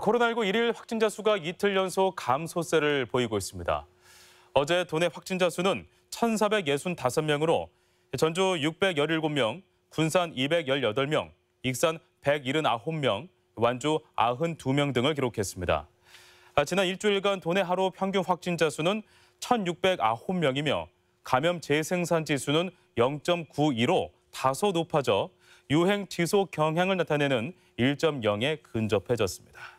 코로나19 1일 확진자 수가 이틀 연속 감소세를 보이고 있습니다. 어제 도내 확진자 수는 1,465명으로 전주 617명, 군산 218명, 익산 179명, 완주 92명 등을 기록했습니다. 아, 지난 일주일간 도내 하루 평균 확진자 수는 1,609명이며 감염 재생산 지수는 0.92로 다소 높아져 유행 지속 경향을 나타내는 1.0에 근접해졌습니다.